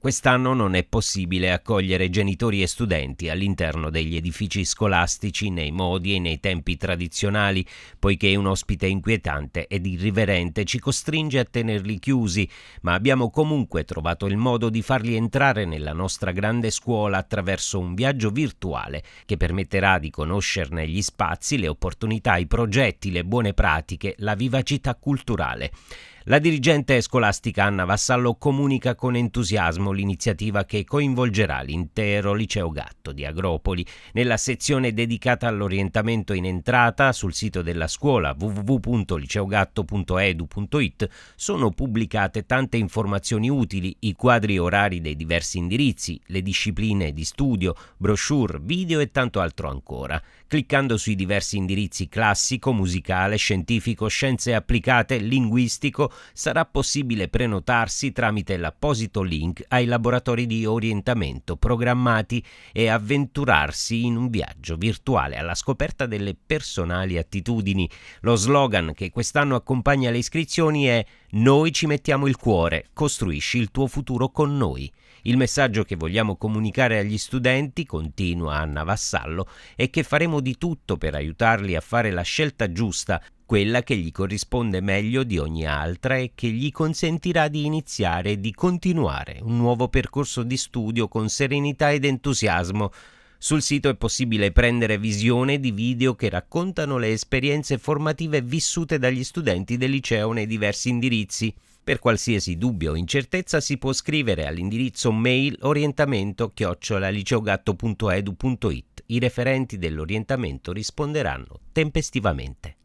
Quest'anno non è possibile accogliere genitori e studenti all'interno degli edifici scolastici nei modi e nei tempi tradizionali, poiché un ospite inquietante ed irriverente ci costringe a tenerli chiusi, ma abbiamo comunque trovato il modo di farli entrare nella nostra grande scuola attraverso un viaggio virtuale che permetterà di conoscerne gli spazi, le opportunità, i progetti, le buone pratiche, la vivacità culturale. La dirigente scolastica Anna Vassallo comunica con entusiasmo l'iniziativa che coinvolgerà l'intero liceo Gatto di Agropoli. Nella sezione dedicata all'orientamento in entrata sul sito della scuola www.liceogatto.edu.it sono pubblicate tante informazioni utili, i quadri orari dei diversi indirizzi, le discipline di studio, brochure, video e tanto altro ancora. Cliccando sui diversi indirizzi classico, musicale, scientifico, scienze applicate, linguistico, sarà possibile prenotarsi tramite l'apposito link ai laboratori di orientamento programmati e avventurarsi in un viaggio virtuale alla scoperta delle personali attitudini. Lo slogan che quest'anno accompagna le iscrizioni è Noi ci mettiamo il cuore, costruisci il tuo futuro con noi. Il messaggio che vogliamo comunicare agli studenti, continua Anna Vassallo, è che faremo di tutto per aiutarli a fare la scelta giusta quella che gli corrisponde meglio di ogni altra e che gli consentirà di iniziare e di continuare un nuovo percorso di studio con serenità ed entusiasmo. Sul sito è possibile prendere visione di video che raccontano le esperienze formative vissute dagli studenti del liceo nei diversi indirizzi. Per qualsiasi dubbio o incertezza si può scrivere all'indirizzo mail orientamento chiocciolaliceogatto.edu.it. I referenti dell'orientamento risponderanno tempestivamente.